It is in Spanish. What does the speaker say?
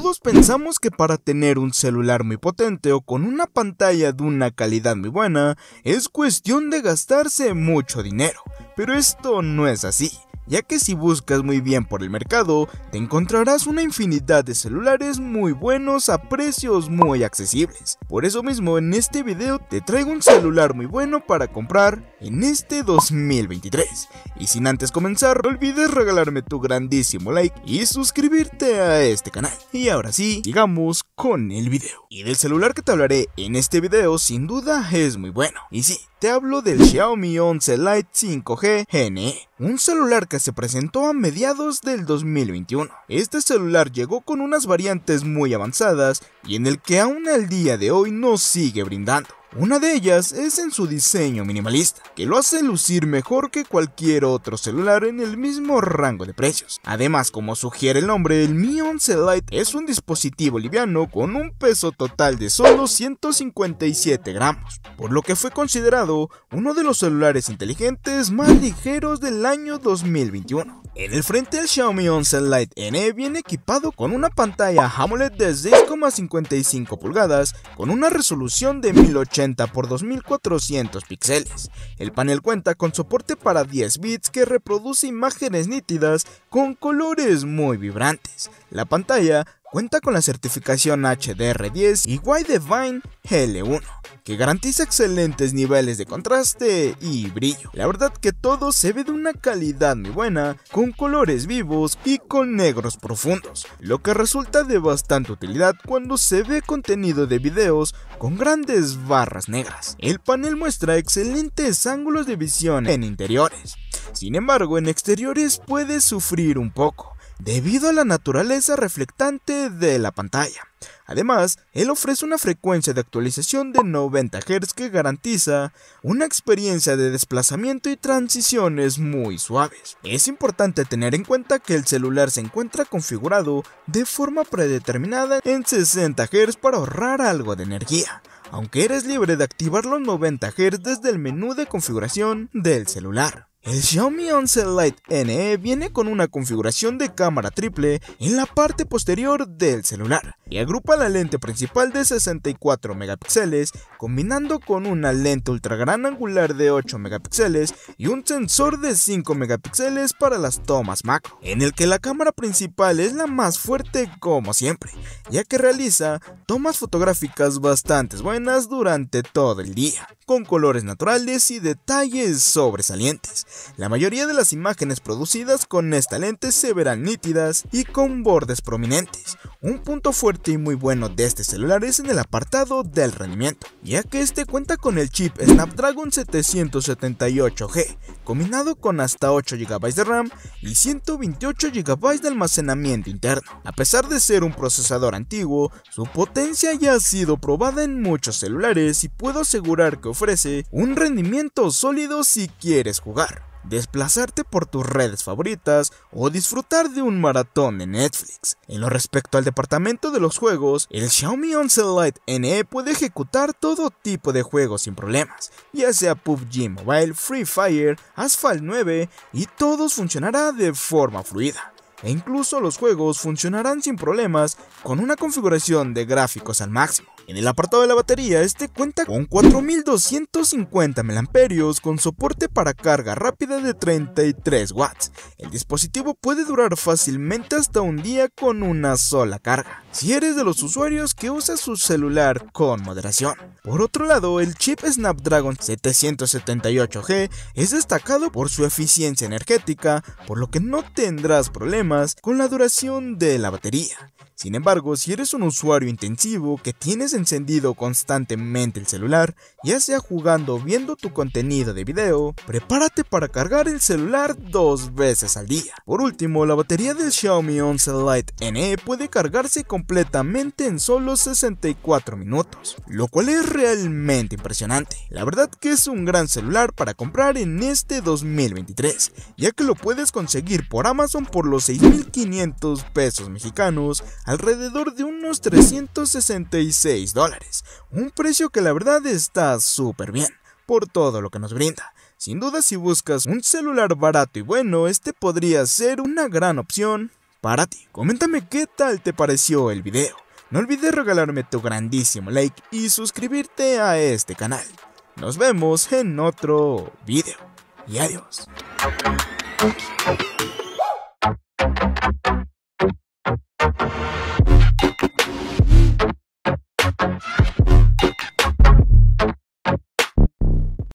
Todos pensamos que para tener un celular muy potente o con una pantalla de una calidad muy buena es cuestión de gastarse mucho dinero, pero esto no es así ya que si buscas muy bien por el mercado, te encontrarás una infinidad de celulares muy buenos a precios muy accesibles. Por eso mismo en este video te traigo un celular muy bueno para comprar en este 2023. Y sin antes comenzar, no olvides regalarme tu grandísimo like y suscribirte a este canal. Y ahora sí, sigamos con el video. Y del celular que te hablaré en este video sin duda es muy bueno. Y sí, te hablo del Xiaomi 11 Lite 5G NE, un celular que se presentó a mediados del 2021. Este celular llegó con unas variantes muy avanzadas y en el que aún al día de hoy nos sigue brindando. Una de ellas es en su diseño minimalista, que lo hace lucir mejor que cualquier otro celular en el mismo rango de precios. Además, como sugiere el nombre, el Mi 11 Lite es un dispositivo liviano con un peso total de solo 157 gramos, por lo que fue considerado uno de los celulares inteligentes más ligeros del año 2021. En el frente el Xiaomi 11 Lite N viene equipado con una pantalla AMOLED de 6,55 pulgadas con una resolución de 1080 x 2400 píxeles. El panel cuenta con soporte para 10 bits que reproduce imágenes nítidas con colores muy vibrantes. La pantalla Cuenta con la certificación HDR10 y Widevine L1, que garantiza excelentes niveles de contraste y brillo. La verdad que todo se ve de una calidad muy buena, con colores vivos y con negros profundos, lo que resulta de bastante utilidad cuando se ve contenido de videos con grandes barras negras. El panel muestra excelentes ángulos de visión en interiores, sin embargo en exteriores puede sufrir un poco, debido a la naturaleza reflectante de la pantalla. Además, él ofrece una frecuencia de actualización de 90 Hz que garantiza una experiencia de desplazamiento y transiciones muy suaves. Es importante tener en cuenta que el celular se encuentra configurado de forma predeterminada en 60 Hz para ahorrar algo de energía, aunque eres libre de activar los 90 Hz desde el menú de configuración del celular. El Xiaomi 11 Lite NE viene con una configuración de cámara triple en la parte posterior del celular y agrupa la lente principal de 64 megapíxeles combinando con una lente ultra gran angular de 8 megapíxeles y un sensor de 5 megapíxeles para las tomas macro, en el que la cámara principal es la más fuerte como siempre, ya que realiza tomas fotográficas bastante buenas durante todo el día, con colores naturales y detalles sobresalientes la mayoría de las imágenes producidas con esta lente se verán nítidas y con bordes prominentes. Un punto fuerte y muy bueno de este celular es en el apartado del rendimiento, ya que este cuenta con el chip Snapdragon 778G, combinado con hasta 8 GB de RAM y 128 GB de almacenamiento interno. A pesar de ser un procesador antiguo, su potencia ya ha sido probada en muchos celulares y puedo asegurar que ofrece un rendimiento sólido si quieres jugar desplazarte por tus redes favoritas o disfrutar de un maratón de Netflix. En lo respecto al departamento de los juegos, el Xiaomi 11 Lite NE puede ejecutar todo tipo de juegos sin problemas, ya sea PUBG Mobile, Free Fire, Asphalt 9 y todos funcionará de forma fluida e incluso los juegos funcionarán sin problemas con una configuración de gráficos al máximo. En el apartado de la batería, este cuenta con 4250 mAh con soporte para carga rápida de 33 watts. El dispositivo puede durar fácilmente hasta un día con una sola carga, si eres de los usuarios que usa su celular con moderación. Por otro lado, el chip Snapdragon 778G es destacado por su eficiencia energética, por lo que no tendrás problemas con la duración de la batería. Sin embargo, si eres un usuario intensivo que tienes encendido constantemente el celular, ya sea jugando o viendo tu contenido de video, prepárate para cargar el celular dos veces al día. Por último, la batería del Xiaomi 11 Lite NE puede cargarse completamente en solo 64 minutos, lo cual es realmente impresionante. La verdad que es un gran celular para comprar en este 2023, ya que lo puedes conseguir por Amazon por los 6.500 pesos mexicanos, alrededor de unos 366 dólares. Un precio que la verdad está súper bien, por todo lo que nos brinda. Sin duda si buscas un celular barato y bueno, este podría ser una gran opción para ti. Coméntame qué tal te pareció el video. No olvides regalarme tu grandísimo like y suscribirte a este canal. Nos vemos en otro video. Y adiós.